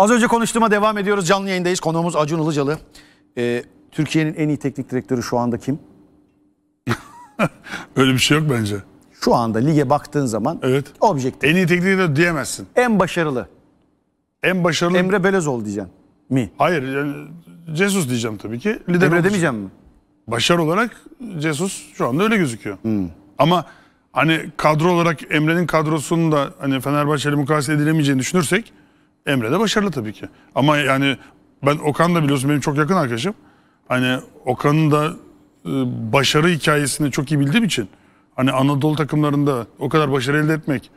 Az önce konuştuğuma devam ediyoruz. Canlı yayındayız. Konuğumuz Acun Ilıcalı. Ee, Türkiye'nin en iyi teknik direktörü şu anda kim? Öyle bir şey yok bence. Şu anda lige baktığın zaman evet. objektif. En iyi teknik direktör diyemezsin. En başarılı. En başarılı. Emre Belözoğlu diyeceksin. Mi? Hayır. Yani e, Jesus diyeceğim tabii ki. Lider Emre demeyeceğim mi? Başarı olarak Jesus şu anda öyle gözüküyor. Hmm. Ama hani kadro olarak Emre'nin kadrosunun da hani Fenerbahçe'yle mukayese edilemeyeceğini düşünürsek Emre de başarılı tabii ki. Ama yani ben Okan da biliyorsun benim çok yakın arkadaşım. Hani Okan'ın da e, başarı hikayesini çok iyi bildiğim için hani Anadolu takımlarında o kadar başarı elde etmek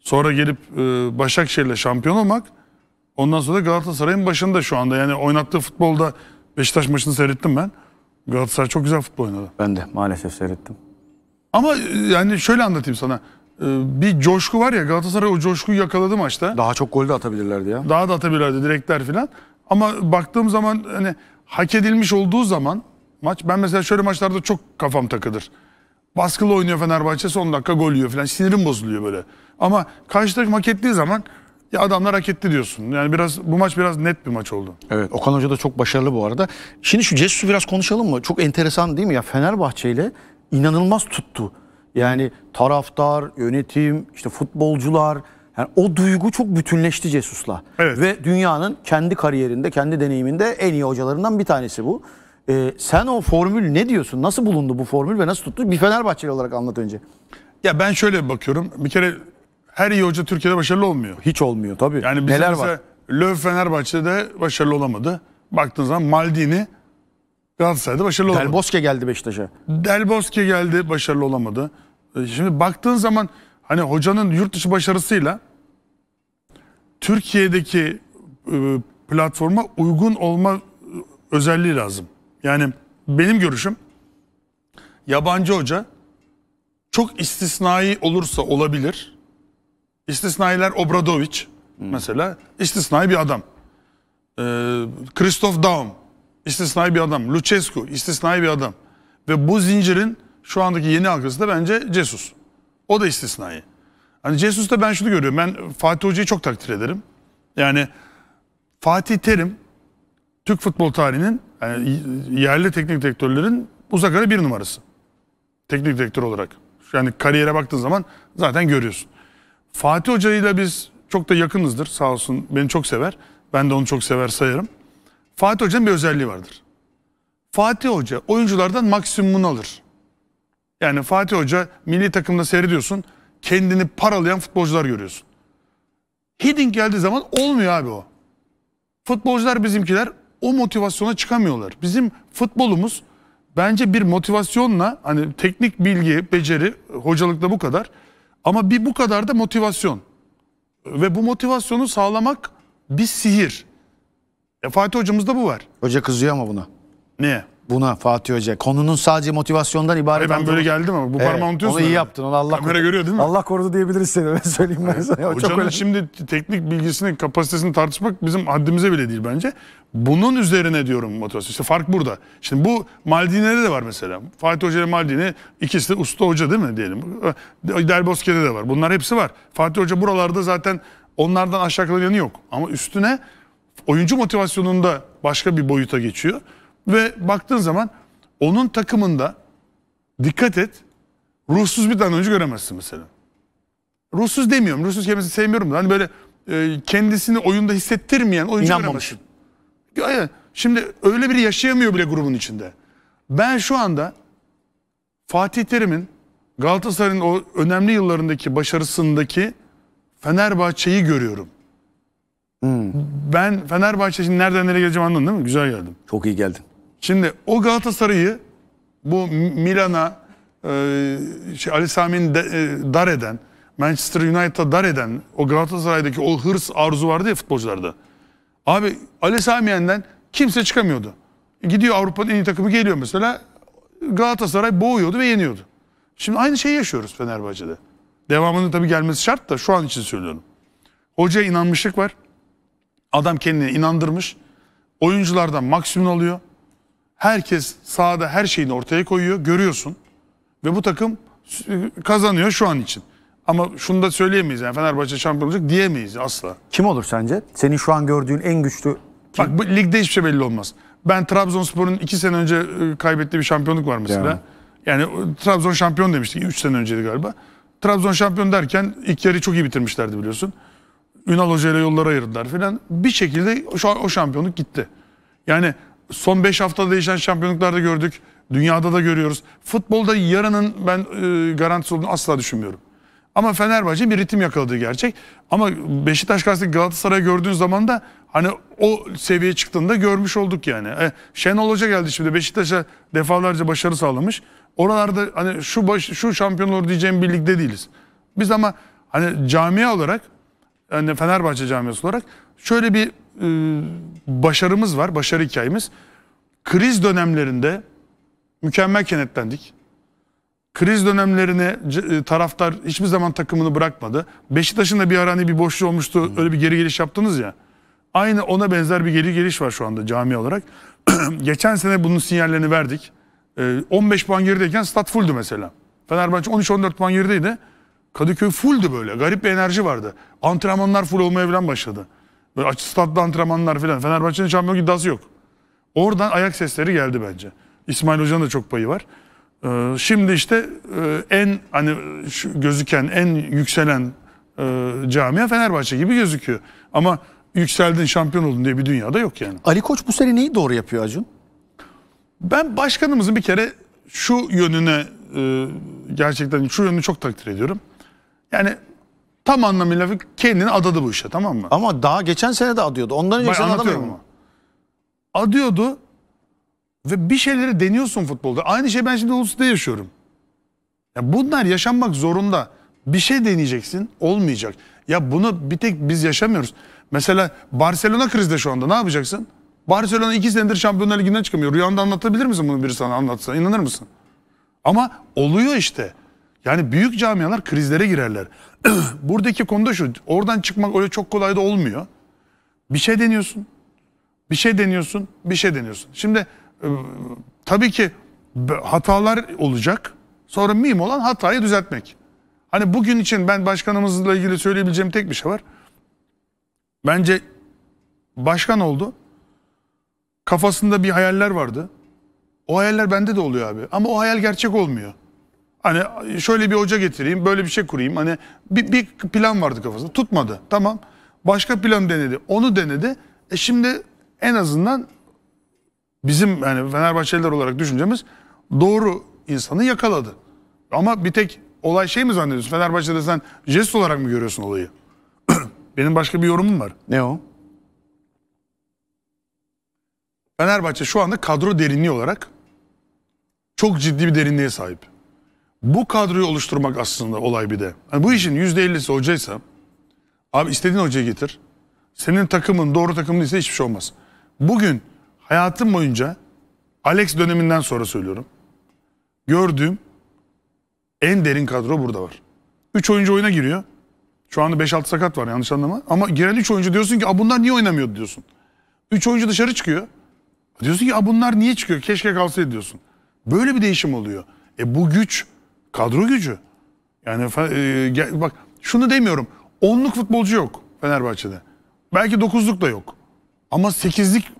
sonra gelip e, Başakşehir'le şampiyon olmak ondan sonra Galatasaray'ın başında şu anda yani oynattığı futbolda Beşiktaş maçını seyrettim ben. Galatasaray çok güzel futbol oynadı. Ben de maalesef seyrettim. Ama e, yani şöyle anlatayım sana. Ee, bir coşku var ya Galatasaray o coşkuyu yakaladı maçta. Daha çok gol de atabilirlerdi ya. Daha da atabilirlerdi direkler falan. Ama baktığım zaman hani hak edilmiş olduğu zaman maç ben mesela şöyle maçlarda çok kafam takıdır. Baskılı oynuyor Fenerbahçe son dakika gol yiyor falan sinirim bozuluyor böyle. Ama karşı takım hak ettiği zaman ya adamlar hak etti diyorsun. Yani biraz bu maç biraz net bir maç oldu. Evet Okan Hoca da çok başarılı bu arada. Şimdi şu Cesus'u biraz konuşalım mı? Çok enteresan değil mi ya Fenerbahçe ile inanılmaz tuttu. Yani taraftar, yönetim, işte futbolcular yani o duygu çok bütünleşti Cesus'la. Evet. Ve dünyanın kendi kariyerinde, kendi deneyiminde en iyi hocalarından bir tanesi bu. Ee, sen o formül ne diyorsun? Nasıl bulundu bu formül ve nasıl tuttu? Bir Fenerbahçeli olarak anlat önce. Ya ben şöyle bakıyorum. Bir kere her iyi hoca Türkiye'de başarılı olmuyor. Hiç olmuyor tabii. Yani Neler var? Löw Fenerbahçe'de başarılı olamadı. Baktığın zaman Maldini Galatasaray'da başarılı Del olamadı. Del Bosque geldi Beşiktaş'a. Del Bosque geldi başarılı olamadı. E, şimdi baktığın zaman hani hocanın yurt dışı başarısıyla Türkiye'deki e, platforma uygun olma e, özelliği lazım. Yani benim görüşüm yabancı hoca çok istisnai olursa olabilir. İstisnailer Obradovic hmm. mesela istisnai bir adam. Christoph Daum istisnai bir adam. Lucescu istisnai bir adam. Ve bu zincirin şu andaki yeni halkası da bence Cesus. O da istisnai. Hani Cesus'ta ben şunu görüyorum. Ben Fatih Hoca'yı çok takdir ederim. Yani Fatih Terim Türk futbol tarihinin yani yerli teknik direktörlerin uzak ara bir numarası. Teknik direktör olarak. Yani kariyere baktığın zaman zaten görüyorsun. Fatih Hoca'yı biz çok da yakınızdır sağ olsun. Beni çok sever. Ben de onu çok sever sayarım. Fatih Hoca'nın bir özelliği vardır. Fatih Hoca oyunculardan maksimumunu alır. Yani Fatih Hoca milli takımda seyrediyorsun. Kendini paralayan futbolcular görüyorsun. Heading geldiği zaman olmuyor abi o. Futbolcular bizimkiler o motivasyona çıkamıyorlar. Bizim futbolumuz bence bir motivasyonla hani teknik bilgi, beceri, hocalıkta bu kadar. Ama bir bu kadar da motivasyon. Ve bu motivasyonu sağlamak bir sihir. E Fatih hocamızda bu var. Hoca kızıyor ama buna. Niye? buna Fatih Hoca. Konunun sadece motivasyondan ibaret. Hayır, ben böyle geldim ama bu evet, parmağı unutuyorsun. Onu iyi yaptın. Onu Allah Kamera korudu. görüyor değil mi? Allah korudu diyebiliriz seni. Ben söyleyeyim ben sana. O Hocanın öyle... şimdi teknik bilgisini, kapasitesini tartışmak bizim haddimize bile değil bence. Bunun üzerine diyorum motivasyon. İşte fark burada. Şimdi bu Maldini'de de var mesela. Fatih Hoca ile Maldini ikisi de usta hoca değil mi diyelim. Del Bosque'de de var. Bunlar hepsi var. Fatih Hoca buralarda zaten onlardan aşağı kalan yanı yok. Ama üstüne oyuncu motivasyonunda başka bir boyuta geçiyor. Ve baktığın zaman onun takımında dikkat et ruhsuz bir tane oyuncu göremezsin mesela. Ruhsuz demiyorum. Ruhsuz kelimesini sevmiyorum da. Hani böyle e, kendisini oyunda hissettirmeyen oyuncu İnanmamış. göremezsin. Şimdi öyle biri yaşayamıyor bile grubun içinde. Ben şu anda Fatih Terim'in Galatasaray'ın o önemli yıllarındaki başarısındaki Fenerbahçe'yi görüyorum. Hmm. Ben Fenerbahçe'nin nereden nereye geleceğimi anladın değil mi? Güzel geldim. Çok iyi geldin. Şimdi o Galatasaray'ı bu Milan'a e, şey, Ali Sami'nin e, dar eden, Manchester United'a dar eden o Galatasaray'daki o hırs arzu vardı ya futbolcularda. Abi Ali Sami'nden kimse çıkamıyordu. Gidiyor Avrupa'nın en iyi takımı geliyor mesela. Galatasaray boğuyordu ve yeniyordu. Şimdi aynı şeyi yaşıyoruz Fenerbahçe'de. Devamının tabii gelmesi şart da şu an için söylüyorum. Hoca inanmışlık var. Adam kendini inandırmış. Oyunculardan maksimum alıyor. Herkes sahada her şeyini ortaya koyuyor. Görüyorsun. Ve bu takım kazanıyor şu an için. Ama şunu da söyleyemeyiz. Yani Fenerbahçe şampiyon olacak diyemeyiz asla. Kim olur sence? Senin şu an gördüğün en güçlü kim? Bak bu ligde hiçbir şey belli olmaz. Ben Trabzonspor'un iki sene önce e, kaybettiği bir şampiyonluk var mesela. Yani, yani e, Trabzon şampiyon demiştik. Üç sene önceydi galiba. Trabzon şampiyon derken ilk yarı çok iyi bitirmişlerdi biliyorsun. Ünal Hoca ile yolları ayırdılar filan. Bir şekilde o şampiyonluk gitti. Yani son 5 haftada değişen şampiyonluklarda gördük. Dünyada da görüyoruz. Futbolda yarının ben e, garantisi olduğunu asla düşünmüyorum. Ama Fenerbahçe bir ritim yakaladığı gerçek. Ama Beşiktaş karşısındaki Galatasaray gördüğün zaman da hani o seviye çıktığında görmüş olduk yani. E, Şenol Hoca geldi şimdi Beşiktaş'a defalarca başarı sağlamış. Oralarda hani şu baş, şu şampiyon olur diyeceğim birlikte değiliz. Biz ama hani camia olarak yani Fenerbahçe camiası olarak şöyle bir ee, başarımız var, başarı hikayemiz. Kriz dönemlerinde mükemmel kenetlendik. Kriz dönemlerine e, taraftar hiçbir zaman takımını bırakmadı. Beşiktaş'ın da bir ara hani bir boşluğu olmuştu. Öyle bir geri geliş yaptınız ya. Aynı ona benzer bir geri geliş var şu anda cami olarak. Geçen sene bunun sinyallerini verdik. 15 ee, puan gerideyken stat fulldü mesela. Fenerbahçe 13-14 puan gerideydi. Kadıköy fulldü böyle. Garip bir enerji vardı. Antrenmanlar full olmaya falan başladı. Böyle statlı antrenmanlar falan. Fenerbahçe'nin şampiyonluk iddiası yok. Oradan ayak sesleri geldi bence. İsmail Hoca'nın da çok payı var. Ee, şimdi işte e, en hani şu gözüken, en yükselen e, camia Fenerbahçe gibi gözüküyor. Ama yükseldin, şampiyon oldun diye bir dünyada yok yani. Ali Koç bu sene neyi doğru yapıyor Acun? Ben başkanımızın bir kere şu yönüne e, gerçekten şu yönünü çok takdir ediyorum. Yani Tam anlamıyla kendini adadı bu işe tamam mı? Ama daha geçen sene de adıyordu. Ondan önce sene adamıyor mu? Adıyordu ve bir şeyleri deniyorsun futbolda. Aynı şey ben şimdi Ulus'ta yaşıyorum. Ya bunlar yaşanmak zorunda. Bir şey deneyeceksin olmayacak. Ya bunu bir tek biz yaşamıyoruz. Mesela Barcelona krizde şu anda ne yapacaksın? Barcelona iki senedir Şampiyonlar Ligi'nden çıkamıyor. Rüyanda anlatabilir misin bunu biri sana anlatsa? İnanır mısın? Ama oluyor işte. Yani büyük camialar krizlere girerler. Buradaki konuda şu, oradan çıkmak öyle çok kolay da olmuyor. Bir şey deniyorsun, bir şey deniyorsun, bir şey deniyorsun. Şimdi e, tabii ki hatalar olacak. Sonra mühim olan hatayı düzeltmek. Hani bugün için ben başkanımızla ilgili söyleyebileceğim tek bir şey var. Bence başkan oldu. Kafasında bir hayaller vardı. O hayaller bende de oluyor abi. Ama o hayal gerçek olmuyor. Hani şöyle bir hoca getireyim, böyle bir şey kurayım. Hani bir, bir plan vardı kafasında. Tutmadı. Tamam. Başka plan denedi. Onu denedi. E şimdi en azından bizim yani Fenerbahçeliler olarak düşüncemiz doğru insanı yakaladı. Ama bir tek olay şey mi zannediyorsun? Fenerbahçe'de sen jest olarak mı görüyorsun olayı? Benim başka bir yorumum var. Ne o? Fenerbahçe şu anda kadro derinliği olarak çok ciddi bir derinliğe sahip. Bu kadroyu oluşturmak aslında olay bir de. Yani bu işin %50'si hocaysa abi istediğin hocayı getir. Senin takımın doğru takım değilse hiçbir şey olmaz. Bugün hayatım boyunca Alex döneminden sonra söylüyorum. Gördüğüm en derin kadro burada var. 3 oyuncu oyuna giriyor. Şu anda 5-6 sakat var yanlış anlama. Ama giren 3 oyuncu diyorsun ki bunlar niye oynamıyordu diyorsun. 3 oyuncu dışarı çıkıyor. Diyorsun ki bunlar niye çıkıyor keşke kalsaydı diyorsun. Böyle bir değişim oluyor. E bu güç Kadro gücü. Yani e, bak şunu demiyorum. Onluk futbolcu yok Fenerbahçe'de. Belki dokuzluk da yok. Ama sekizlik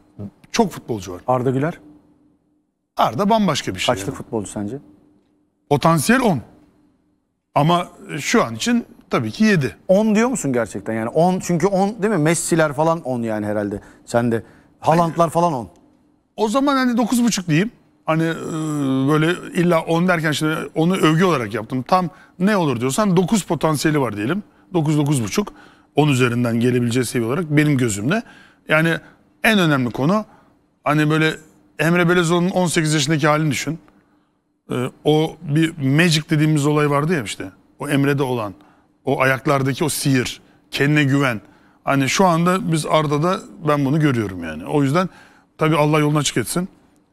çok futbolcu var. Arda Güler? Arda bambaşka bir şey. Kaçlık yani. futbolcu sence? Potansiyel on Ama şu an için tabii ki yedi. On diyor musun gerçekten? Yani on çünkü on değil mi? Messi'ler falan on yani herhalde. Sen de Haaland'lar falan on. O zaman hani buçuk diyeyim hani e, böyle illa 10 derken şimdi onu övgü olarak yaptım. Tam ne olur diyorsan 9 potansiyeli var diyelim. 9 buçuk 10 üzerinden gelebileceği seviye olarak benim gözümde. Yani en önemli konu hani böyle Emre Belezoğlu'nun 18 yaşındaki halini düşün. E, o bir magic dediğimiz olay vardı ya işte. O Emre'de olan. O ayaklardaki o sihir. Kendine güven. Hani şu anda biz Arda'da ben bunu görüyorum yani. O yüzden tabii Allah yoluna açık etsin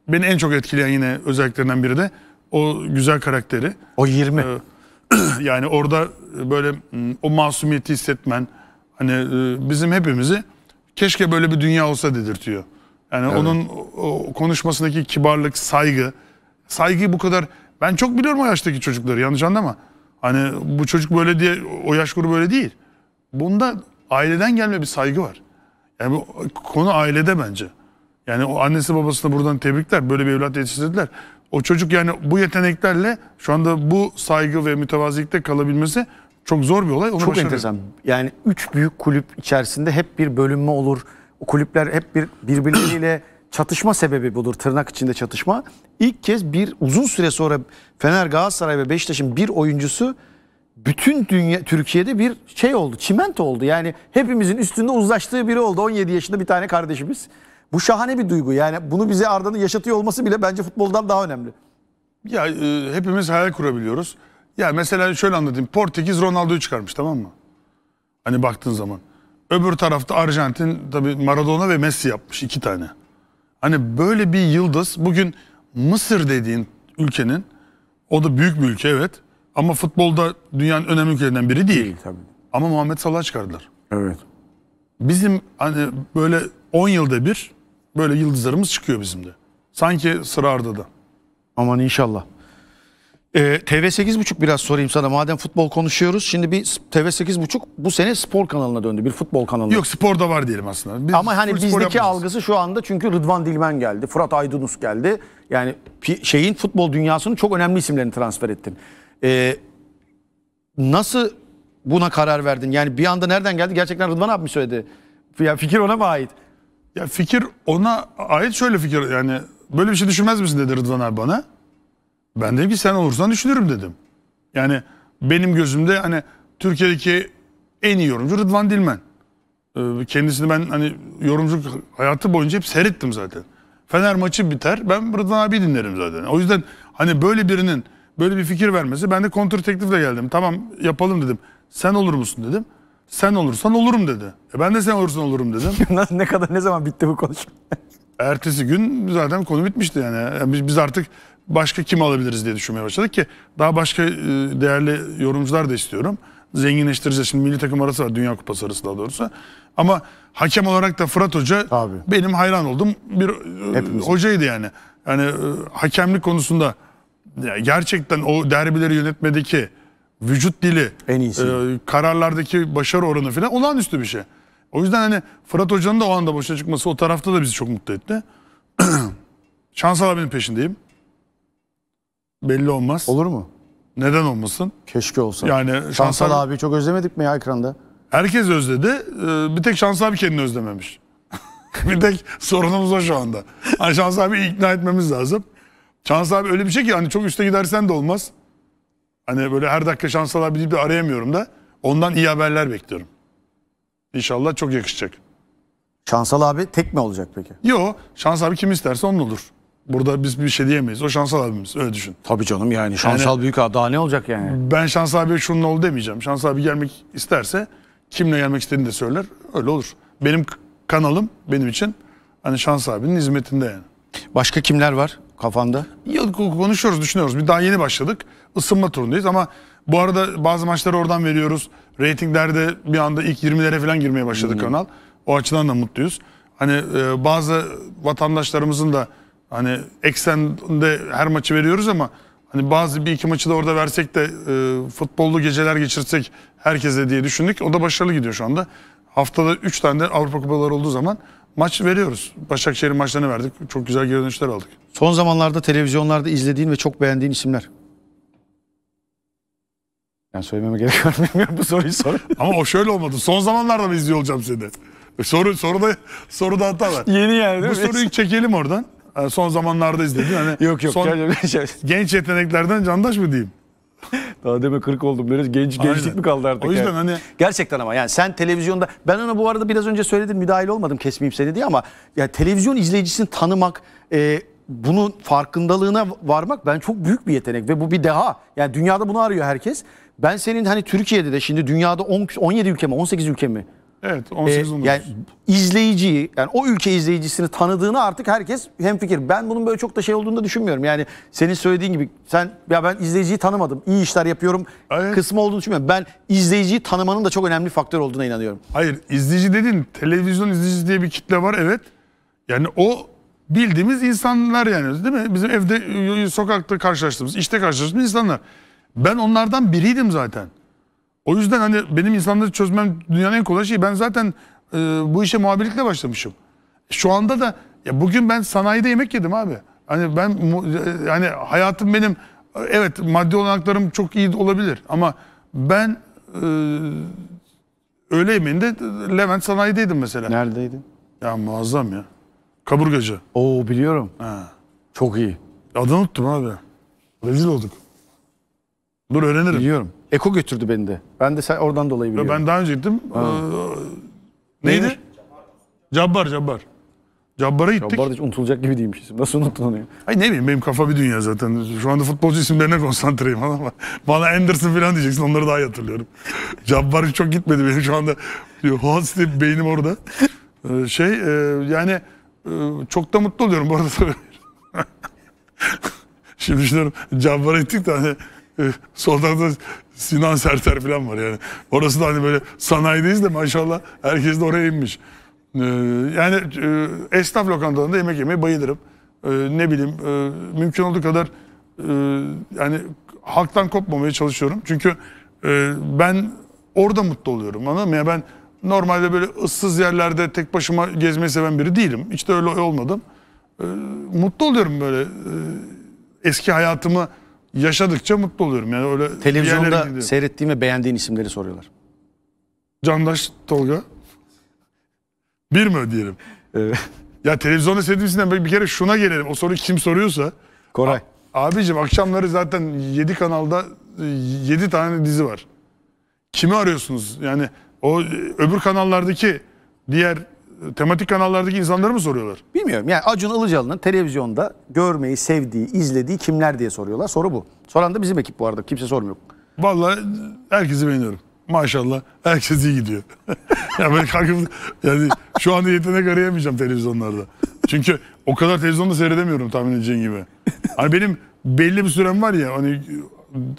beni en çok etkileyen yine özelliklerinden biri de o güzel karakteri. O 20. Ee, yani orada böyle hmm, o masumiyeti hissetmen hani e, bizim hepimizi keşke böyle bir dünya olsa dedirtiyor. Yani evet. onun o konuşmasındaki kibarlık, saygı. saygı bu kadar ben çok biliyorum o yaştaki çocukları yanlış anlama. Hani bu çocuk böyle diye o yaş grubu böyle değil. Bunda aileden gelme bir saygı var. Yani bu konu ailede bence. Yani o annesi babasına buradan tebrikler. Böyle bir evlat yetiştirdiler. O çocuk yani bu yeteneklerle şu anda bu saygı ve mütevazilikte kalabilmesi çok zor bir olay. Onu çok enteresan. Yani üç büyük kulüp içerisinde hep bir bölünme olur. O kulüpler hep bir birbirleriyle çatışma sebebi bulur. Tırnak içinde çatışma. İlk kez bir uzun süre sonra Fener, Galatasaray ve Beşiktaş'ın bir oyuncusu bütün dünya Türkiye'de bir şey oldu. Çimento oldu. Yani hepimizin üstünde uzlaştığı biri oldu. 17 yaşında bir tane kardeşimiz. Bu şahane bir duygu. Yani bunu bize Arda'nın yaşatıyor olması bile bence futboldan daha önemli. Ya e, hepimiz hayal kurabiliyoruz. Ya mesela şöyle anlatayım. Portekiz Ronaldo'yu çıkarmış tamam mı? Hani baktığın zaman. Öbür tarafta Arjantin tabii Maradona ve Messi yapmış iki tane. Hani böyle bir yıldız bugün Mısır dediğin ülkenin o da büyük bir ülke evet. Ama futbolda dünyanın önemli ülkelerinden biri değil. değil tabii. Ama Muhammed Salah çıkardılar. Evet. Bizim hani böyle 10 yılda bir Böyle yıldızlarımız çıkıyor bizim de. Sanki Sırar'da da. Aman inşallah. Ee, TV 8.5 biraz sorayım sana. Madem futbol konuşuyoruz. Şimdi bir TV 8.5 bu sene spor kanalına döndü. Bir futbol kanalı. Yok spor da var diyelim aslında. Biz Ama hani bizdeki algısı şu anda çünkü Rıdvan Dilmen geldi. Fırat Aydınus geldi. Yani şeyin futbol dünyasının çok önemli isimlerini transfer ettin. Ee, nasıl buna karar verdin? Yani bir anda nereden geldi? Gerçekten Rıdvan abi mi söyledi? Ya fikir ona mı ait? Ya fikir ona ait şöyle fikir yani böyle bir şey düşünmez misin dedi Rıdvan abi bana. Ben dedim ki sen olursan düşünürüm dedim. Yani benim gözümde hani Türkiye'deki en iyi yorumcu Rıdvan Dilmen. Ee, kendisini ben hani yorumculuk hayatı boyunca hep seyrettim zaten. Fener maçı biter ben Rıdvan abi dinlerim zaten. O yüzden hani böyle birinin böyle bir fikir vermesi ben de kontür teklifle geldim. Tamam yapalım dedim. Sen olur musun dedim. Sen olursan olurum dedi. E ben de sen olursan olurum dedim. ne kadar ne zaman bitti bu konuşma? Ertesi gün zaten konu bitmişti yani. yani biz, biz artık başka kim alabiliriz diye düşünmeye başladık ki daha başka e, değerli yorumcular da istiyorum. Zenginleştireceğiz. Şimdi milli takım arası var. Dünya Kupası arası daha doğrusu. Ama hakem olarak da Fırat Hoca Tabii. benim hayran olduğum bir e, Hepimiz. hocaydı yani. Yani e, hakemlik konusunda gerçekten o derbileri yönetmedeki vücut dili, en iyisi. E, kararlardaki başarı oranı falan olağanüstü bir şey. O yüzden hani Fırat Hoca'nın da o anda boşa çıkması o tarafta da bizi çok mutlu etti. Şansal abinin peşindeyim. Belli olmaz. Olur mu? Neden olmasın? Keşke olsa. Yani Şansal, Şansal abi çok özlemedik mi ya ekranda? Herkes özledi. Ee, bir tek Şansal abi kendini özlememiş. bir tek sorunumuz o şu anda. Hani Şansal abi ikna etmemiz lazım. Şansal abi öyle bir şey ki hani çok üste gidersen de olmaz. Hani böyle her dakika şans alabilip de arayamıyorum da ondan iyi haberler bekliyorum. İnşallah çok yakışacak. Şansal abi tek mi olacak peki? Yok. şansal abi kim isterse onun olur. Burada biz bir şey diyemeyiz. O Şansal abimiz öyle düşün. Tabii canım yani Şansal yani, büyük abi daha ne olacak yani? Ben Şansal abi şunun oldu demeyeceğim. Şansal abi gelmek isterse kimle gelmek istediğini de söyler. Öyle olur. Benim kanalım benim için hani Şans abinin hizmetinde yani. Başka kimler var kafanda? Yok konuşuyoruz düşünüyoruz. Bir daha yeni başladık ısınma turundayız ama bu arada bazı maçları oradan veriyoruz. Ratinglerde bir anda ilk 20'lere falan girmeye başladı hmm. kanal. O açıdan da mutluyuz. Hani e, bazı vatandaşlarımızın da hani eksende her maçı veriyoruz ama hani bazı bir iki maçı da orada versek de e, futbollu geceler geçirsek herkese diye düşündük. O da başarılı gidiyor şu anda. Haftada 3 tane de Avrupa Kupaları olduğu zaman maç veriyoruz. Başakşehir maçlarını verdik. Çok güzel geri dönüşler aldık. Son zamanlarda televizyonlarda izlediğin ve çok beğendiğin isimler. Yani söylememe gerek var bilmiyorum bu soruyu sor. Ama o şöyle olmadı. Son zamanlarda mı izliyor olacağım seni? E, soru soruda soruda hata var. Yeni yani değil Bu mi? soruyu çekelim oradan. E, son zamanlarda izledin. Hani yok yok. Son, gel, genç yeteneklerden candaş mı diyeyim? Daha deme 40 oldum. Biraz genç, Aynen. gençlik mi kaldı artık? O yüzden yani? hani... Gerçekten ama yani sen televizyonda... Ben ona bu arada biraz önce söyledim müdahil olmadım kesmeyeyim seni diye ama... Yani televizyon izleyicisini tanımak... E, bunun farkındalığına varmak ben çok büyük bir yetenek ve bu bir deha. Yani dünyada bunu arıyor herkes ben senin hani Türkiye'de de şimdi dünyada 10, 17 ülke mi 18 ülke mi? Evet 18 Ee, yani izleyiciyi yani o ülke izleyicisini tanıdığını artık herkes hemfikir. Ben bunun böyle çok da şey olduğunu da düşünmüyorum. Yani senin söylediğin gibi sen ya ben izleyiciyi tanımadım. iyi işler yapıyorum evet. kısmı olduğunu düşünmüyorum. Ben izleyiciyi tanımanın da çok önemli faktör olduğuna inanıyorum. Hayır izleyici dedin televizyon izleyicisi diye bir kitle var evet. Yani o bildiğimiz insanlar yani değil mi? Bizim evde e, sokakta karşılaştığımız işte karşılaştığımız insanlar. Ben onlardan biriydim zaten. O yüzden hani benim insanları çözmem dünyanın en kolay şeyi. Ben zaten e, bu işe muhabirlikle başlamışım. Şu anda da ya bugün ben sanayide yemek yedim abi. Hani ben e, yani hayatım benim evet maddi olanaklarım çok iyi olabilir ama ben e, öğle yemeğinde Levent sanayideydim mesela. Neredeydin? Ya muazzam ya. Kaburgacı. Oo biliyorum. Ha. Çok iyi. Adını unuttum abi. Rezil olduk. Dur öğrenirim. Biliyorum. Eko götürdü beni de. Ben de sen oradan dolayı biliyorum. Ben daha önce gittim. Ee, neydi? Neydi? Cabbar Cabbar. Cabbar'a gittik. Cabbar da hiç unutulacak gibi değilmiş isim. Nasıl unuttun onu ya? Ay ne bileyim benim kafa bir dünya zaten. Şu anda futbolcu isimlerine konsantreyim ama bana Anderson falan diyeceksin onları daha iyi hatırlıyorum. Cabbar çok gitmedi benim şu anda. Hans diye beynim orada. Ee, şey e, yani e, çok da mutlu oluyorum bu arada. Şimdi düşünüyorum Cabbar'a gittik de hani e, solda da Sinan Serter falan var yani. Orası da hani böyle sanayideyiz de maşallah herkes de oraya inmiş. E, yani e, esnaf lokantalarında yemek yemeyi bayılırım. ne bileyim mümkün olduğu kadar yani halktan kopmamaya çalışıyorum. Çünkü ben orada mutlu oluyorum anladın mı? Yani ben normalde böyle ıssız yerlerde tek başıma gezmeyi seven biri değilim. Hiç de öyle olmadım. mutlu oluyorum böyle eski hayatımı yaşadıkça mutlu oluyorum. Yani öyle Televizyonda seyrettiğim ve beğendiğin isimleri soruyorlar. Candaş Tolga. Bir mi diyelim? Ya televizyonda seyrettiğimizden bir kere şuna gelelim. O soru kim soruyorsa. Koray. A abicim akşamları zaten 7 kanalda 7 e, tane dizi var. Kimi arıyorsunuz? Yani o e, öbür kanallardaki diğer tematik kanallardaki insanları mı soruyorlar? Bilmiyorum. Yani Acun Ilıcalı'nın televizyonda görmeyi, sevdiği, izlediği kimler diye soruyorlar. Soru bu. Soran da bizim ekip bu arada. Kimse sormuyor. Vallahi herkesi beğeniyorum. Maşallah herkes iyi gidiyor. yani ben kalkıp yani şu anda yetenek arayamayacağım televizyonlarda. Çünkü o kadar televizyonda seyredemiyorum tahmin edeceğin gibi. Hani benim belli bir sürem var ya hani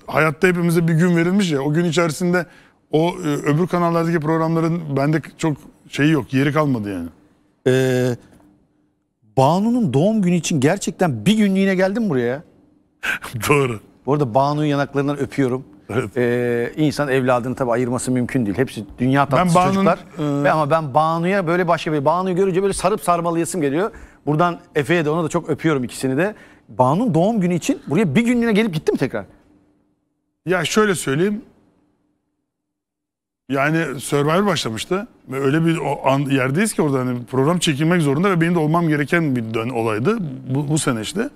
hayatta hepimize bir gün verilmiş ya o gün içerisinde o e, öbür kanallardaki programların bende çok şeyi yok. Yeri kalmadı yani. Ee, Banu'nun doğum günü için gerçekten bir günlüğüne geldim buraya. Doğru. Bu arada Banu'yu yanaklarından öpüyorum. Evet. Ee, insan evladını tabii ayırması mümkün değil. Hepsi dünya tatlısı ben çocuklar. E... Ama ben Banu'ya böyle başka bir Banu'yu görünce böyle sarıp sarmalayasım geliyor. Buradan Efe'ye de ona da çok öpüyorum ikisini de. Banu'nun doğum günü için buraya bir günlüğüne gelip gitti mi tekrar? Ya şöyle söyleyeyim. Yani Survivor başlamıştı ve öyle bir o an, yerdeyiz ki orada hani program çekilmek zorunda ve benim de olmam gereken bir dön olaydı bu, bu sene işte.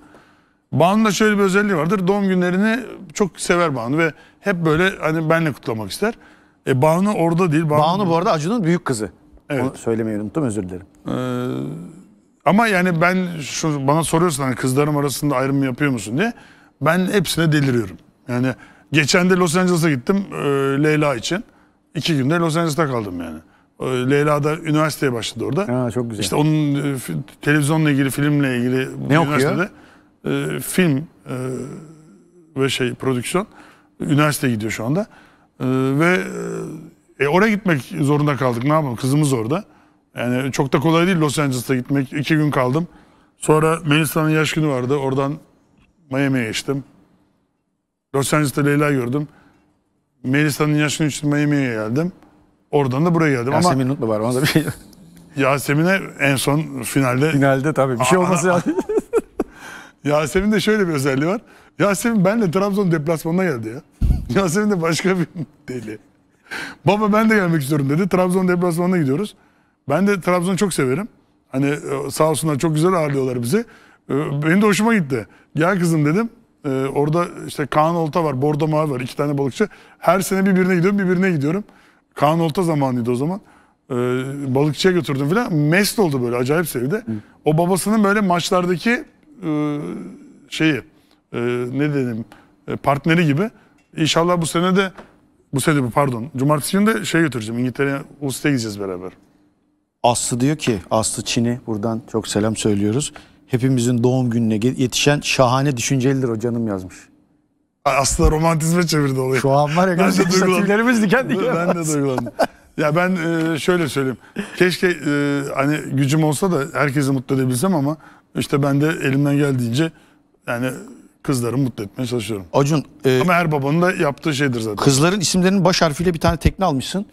Banu'nun da şöyle bir özelliği vardır. Doğum günlerini çok sever Banu ve hep böyle hani benle kutlamak ister. E Banu orada değil. Banu, Banu bu arada Acun'un büyük kızı. Evet. Onu söylemeyi unuttum özür dilerim. Ee, ama yani ben şu bana soruyorsun hani kızlarım arasında ayrım yapıyor musun diye. Ben hepsine deliriyorum. Yani geçen de Los Angeles'a gittim e, Leyla için iki günde Los Angeles'ta kaldım yani. Ee, Leyla da üniversiteye başladı orada. Ha, çok güzel. İşte onun e, televizyonla ilgili, filmle ilgili ne üniversitede e, film e, ve şey prodüksiyon üniversiteye gidiyor şu anda. E, ve e, e, oraya gitmek zorunda kaldık. Ne yapalım? Kızımız orada. Yani çok da kolay değil Los Angeles'ta gitmek. İki gün kaldım. Sonra Melisa'nın yaş günü vardı. Oradan Miami'ye geçtim. Los Angeles'ta Leyla gördüm. Melisa'nın yaşını üstüme yemeğe geldim. Oradan da buraya geldim ama Yasemin unutma bari ona da bir şey. Yasemin'e en son finalde Finalde tabii bir şey Aa, olması lazım. Yasemin de şöyle bir özelliği var. Yasemin benle Trabzon deplasmanına geldi ya. Yasemin de başka bir deli. Baba ben de gelmek istiyorum dedi. Trabzon deplasmanına gidiyoruz. Ben de Trabzon'u çok severim. Hani e, sağ olsunlar çok güzel ağırlıyorlar bizi. E, Benim de hoşuma gitti. Gel kızım dedim. Ee, orada işte Kaan Olta var, Bordo Mavi var. iki tane balıkçı. Her sene birbirine gidiyorum, birbirine gidiyorum. Kaan Olta zamanıydı o zaman. Ee, balıkçıya götürdüm filan. Mest oldu böyle, acayip sevdi. Hı. O babasının böyle maçlardaki e, şeyi, e, ne dedim, e, partneri gibi. İnşallah bu sene de, bu sene de pardon, cumartesi günü de şey götüreceğim. İngiltere'ye, Ulus'ta gideceğiz beraber. Aslı diyor ki, Aslı Çin'i buradan çok selam söylüyoruz hepimizin doğum gününe yetişen şahane düşüncelidir o canım yazmış. Aslında romantizme çevirdi olayı. Şu an var ya ben de duygulandım. diken diken. Ben de duygulandım. ya ben e, şöyle söyleyeyim. Keşke e, hani gücüm olsa da herkesi mutlu edebilsem ama işte ben de elimden geldiğince yani kızları mutlu etmeye çalışıyorum. Acun. E, ama her babanın da yaptığı şeydir zaten. Kızların isimlerinin baş harfiyle bir tane tekne almışsın.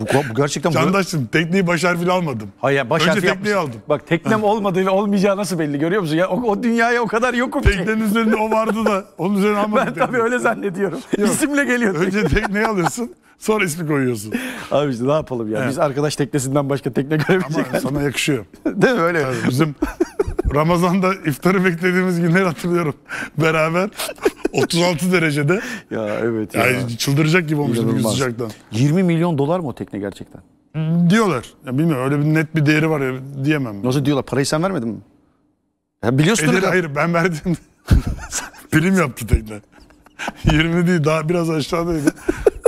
Bu, bu gerçekten... Candaş'ım tekneyi baş harfiyle almadım. Hayır baş Önce tekneyi aldım. Bak teknem olmadığı ve olmayacağı nasıl belli görüyor musun? Ya, o, o dünyaya o kadar yokum ki. Teknenin üzerinde o vardı da onun üzerine almadım. Ben tabii öyle zannediyorum. Yok. İsimle geliyor. Önce tekneyi alırsın sonra ismi koyuyorsun. Abi işte ne yapalım ya. Evet. Biz arkadaş teknesinden başka tekne görebilecek. Ama sana yakışıyor. Değil mi öyle? Yani bizim Ramazan'da iftarı beklediğimiz günleri hatırlıyorum. Beraber 36 derecede. Ya evet ya. Yani çıldıracak gibi olmuş bir gün sıcaktan. 20 milyon dolar mı o tekne gerçekten? Diyorlar. Ya bilmiyorum öyle bir net bir değeri var ya diyemem. Nasıl diyorlar? Parayı sen vermedin mi? Ya biliyorsun. eder hayır ben verdim. Prim yaptı tekne. 20 değil daha biraz aşağıdaydı.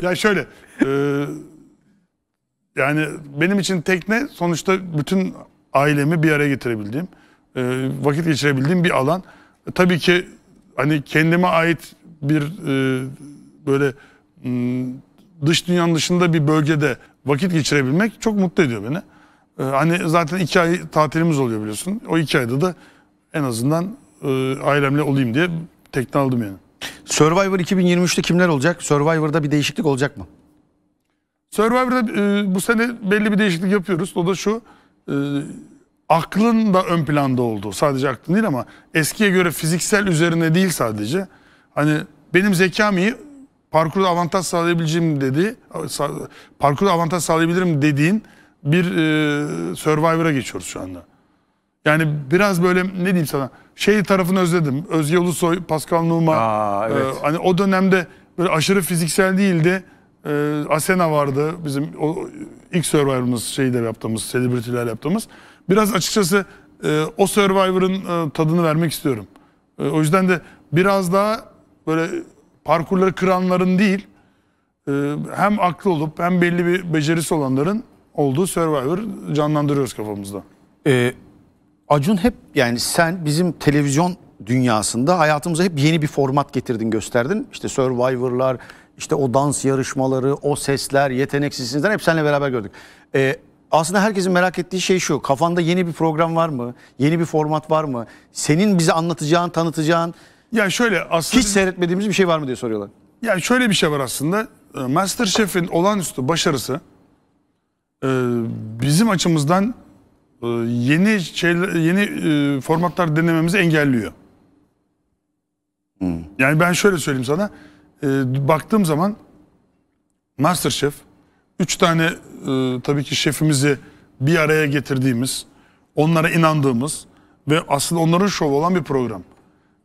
ya şöyle. E, yani benim için tekne sonuçta bütün ailemi bir araya getirebildiğim, e, vakit geçirebildiğim bir alan. E, tabii ki hani kendime ait bir e, böyle dış dünyanın dışında bir bölgede vakit geçirebilmek çok mutlu ediyor beni. Ee, hani zaten iki ay tatilimiz oluyor biliyorsun. O iki ayda da en azından e, ailemle olayım diye tekne aldım yani. Survivor 2023'te kimler olacak? Survivor'da bir değişiklik olacak mı? Survivor'da e, bu sene belli bir değişiklik yapıyoruz. O da şu. E, aklın da ön planda oldu. Sadece aklın değil ama eskiye göre fiziksel üzerine değil sadece. Hani benim zekam iyi parkurda avantaj sağlayabileceğim dedi. Parkurda avantaj sağlayabilirim dediğin bir e, Survivor'a geçiyoruz şu anda. Yani biraz böyle ne diyeyim sana şey tarafını özledim. Özge Ulusoy, Pascal Numa. Aa, evet. e, hani o dönemde böyle aşırı fiziksel değildi. E, Asena vardı bizim o ilk Survivor'ımız şeyi yaptığımız, celebrityler yaptığımız biraz açıkçası e, o Survivor'ın e, tadını vermek istiyorum. E, o yüzden de biraz daha böyle parkurları kıranların değil e, hem aklı olup hem belli bir becerisi olanların olduğu Survivor canlandırıyoruz kafamızda. Ee, Acun hep yani sen bizim televizyon dünyasında hayatımıza hep yeni bir format getirdin gösterdin. İşte Survivor'lar, işte o dans yarışmaları, o sesler, yeteneksizsinizden hep seninle beraber gördük. Ee, aslında herkesin merak ettiği şey şu. Kafanda yeni bir program var mı? Yeni bir format var mı? Senin bize anlatacağın, tanıtacağın yani şöyle aslında hiç seyretmediğimiz bir şey var mı diye soruyorlar. Yani şöyle bir şey var aslında. Ee, MasterChef'in olağanüstü başarısı e, bizim açımızdan e, yeni şeyler, yeni e, formatlar denememizi engelliyor. Hmm. Yani ben şöyle söyleyeyim sana. Baktığım zaman MasterChef 3 tane e, tabii ki şefimizi bir araya getirdiğimiz, onlara inandığımız ve aslında onların şovu olan bir program.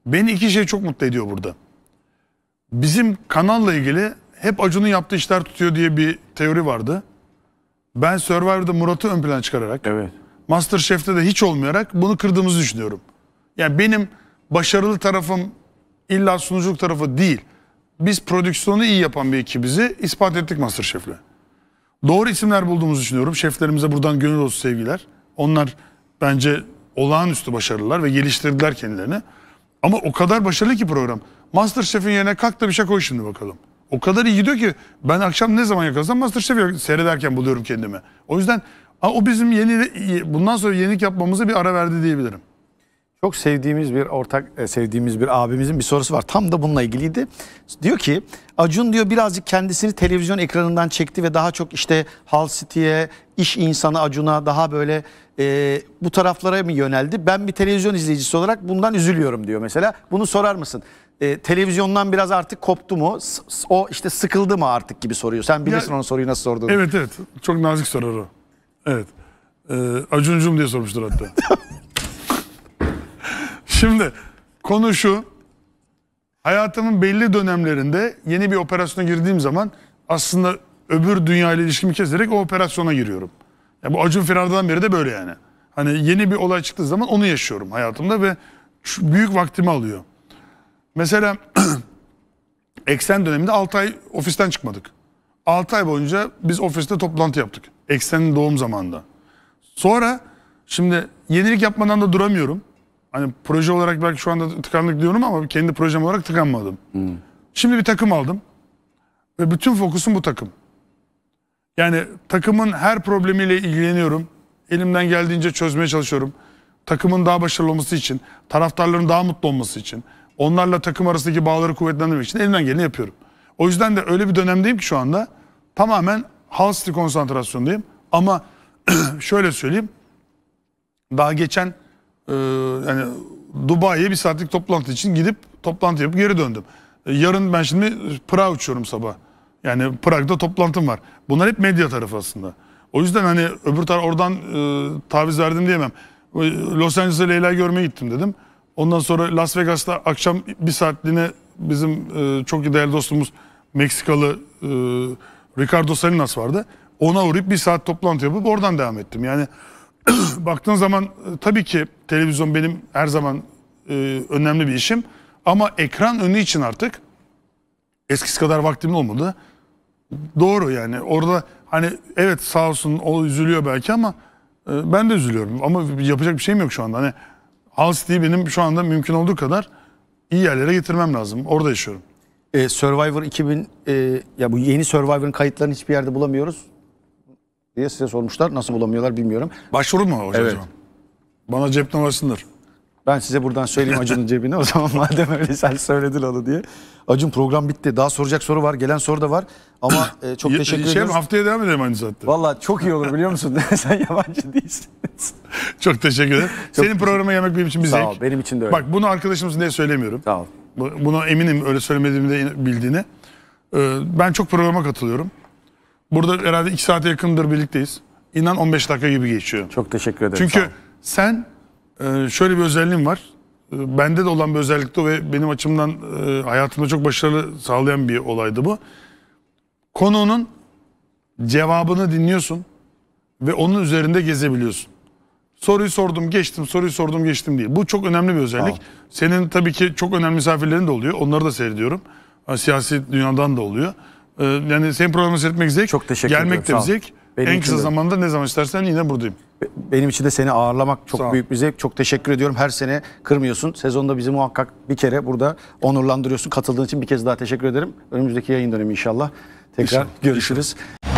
Beni iki şey çok mutlu ediyor burada. Bizim kanalla ilgili hep Acun'un yaptığı işler tutuyor diye bir teori vardı. Ben Survivor'da Murat'ı ön plana çıkararak, evet. Masterchef'te de hiç olmayarak bunu kırdığımızı düşünüyorum. Yani benim başarılı tarafım illa sunuculuk tarafı değil. Biz prodüksiyonu iyi yapan bir ekibizi ispat ettik Masterchef'le. Doğru isimler bulduğumuzu düşünüyorum. Şeflerimize buradan gönül olsun sevgiler. Onlar bence olağanüstü başarılılar ve geliştirdiler kendilerini. Ama o kadar başarılı ki program. Masterchef'in yerine kalk da bir şey koy şimdi bakalım. O kadar iyi gidiyor ki ben akşam ne zaman yakalasam Masterchef'i seyrederken buluyorum kendimi. O yüzden o bizim yeni bundan sonra yenilik yapmamızı bir ara verdi diyebilirim. Çok sevdiğimiz bir ortak, e, sevdiğimiz bir abimizin bir sorusu var. Tam da bununla ilgiliydi. Diyor ki Acun diyor birazcık kendisini televizyon ekranından çekti ve daha çok işte Hal City'ye, iş insanı Acun'a daha böyle e, bu taraflara mı yöneldi? Ben bir televizyon izleyicisi olarak bundan üzülüyorum diyor mesela. Bunu sorar mısın? E, televizyondan biraz artık koptu mu? S o işte sıkıldı mı artık gibi soruyor. Sen bilirsin ya, onun soruyu nasıl sorduğunu. Evet evet. Çok nazik sorar o. Evet. Ee, Acuncum diye sormuştur hatta. Şimdi konu şu. Hayatımın belli dönemlerinde yeni bir operasyona girdiğim zaman aslında öbür dünya ile ilişkimi keserek o operasyona giriyorum. Yani bu Acun Firar'dan beri de böyle yani. Hani yeni bir olay çıktığı zaman onu yaşıyorum hayatımda ve büyük vaktimi alıyor. Mesela eksen döneminde 6 ay ofisten çıkmadık. 6 ay boyunca biz ofiste toplantı yaptık. Eksenin doğum zamanında. Sonra şimdi yenilik yapmadan da duramıyorum. Hani proje olarak belki şu anda tıkandık diyorum ama kendi projem olarak tıkanmadım. Hmm. Şimdi bir takım aldım. Ve bütün fokusum bu takım. Yani takımın her problemiyle ilgileniyorum. Elimden geldiğince çözmeye çalışıyorum. Takımın daha başarılı olması için, taraftarların daha mutlu olması için, onlarla takım arasındaki bağları kuvvetlendirmek için elimden geleni yapıyorum. O yüzden de öyle bir dönemdeyim ki şu anda tamamen Hull City konsantrasyondayım. Ama şöyle söyleyeyim. Daha geçen e, yani Dubai'ye bir saatlik toplantı için gidip toplantı yapıp geri döndüm. E, yarın ben şimdi Prag'a uçuyorum sabah. Yani Prag'da toplantım var. Bunlar hep medya tarafı aslında. O yüzden hani öbür taraf oradan e, taviz verdim diyemem. Ee, Los Angeles'e Leyla görmeye gittim dedim. Ondan sonra Las Vegas'ta akşam bir saatliğine bizim e, çok değerli dostumuz Meksikalı e, Ricardo Salinas vardı. Ona uğrayıp bir saat toplantı yapıp oradan devam ettim. Yani baktığın zaman e, tabii ki televizyon benim her zaman e, önemli bir işim. Ama ekran önü için artık eskisi kadar vaktim olmadı. Doğru yani orada hani evet sağ olsun o üzülüyor belki ama e, ben de üzülüyorum. Ama yapacak bir şeyim yok şu anda. Hani Hal City'yi benim şu anda mümkün olduğu kadar iyi yerlere getirmem lazım. Orada yaşıyorum. E, Survivor 2000 e, ya bu yeni Survivor'ın kayıtlarını hiçbir yerde bulamıyoruz diye size sormuşlar. Nasıl bulamıyorlar bilmiyorum. Başvuru mu hocam? Evet. Bana cep numarasındır. Ben size buradan söyleyeyim Acun'un cebine. O zaman madem öyle sen söyledin onu diye. Acun program bitti. Daha soracak soru var. Gelen soru da var. Ama e, çok teşekkür şey, Haftaya devam edelim aynı saatte. Valla çok iyi olur biliyor musun? sen yabancı değilsin. çok teşekkür ederim. Çok Senin programa yemek benim için bir zevk. Sağ ol. Benim için de öyle. Bak bunu arkadaşımız diye söylemiyorum. Sağ ol. Buna eminim öyle söylemediğimi de bildiğini. Ee, ben çok programa katılıyorum. Burada herhalde 2 saate yakındır birlikteyiz. İnan 15 dakika gibi geçiyor. Çok teşekkür ederim. Çünkü sen e, şöyle bir özelliğin var. E, bende de olan bir özellikti ve benim açımdan e, hayatımda çok başarılı sağlayan bir olaydı bu. Konunun cevabını dinliyorsun ve onun üzerinde gezebiliyorsun. Soruyu sordum geçtim, soruyu sordum geçtim diye. Bu çok önemli bir özellik. Aa. Senin tabii ki çok önemli misafirlerin de oluyor. Onları da seyrediyorum. Siyasi dünyadan da oluyor. Ee, yani senin programı seyretmek zevk. Çok teşekkür ederim. Gelmek de zevk. Benim en kısa de. zamanda ne zaman istersen yine buradayım. Benim için de seni ağırlamak çok büyük bir zevk. Çok teşekkür ediyorum. Her sene kırmıyorsun. Sezonda bizi muhakkak bir kere burada onurlandırıyorsun. Katıldığın için bir kez daha teşekkür ederim. Önümüzdeki yayın dönemi inşallah. Tekrar inşallah. görüşürüz. İnşallah.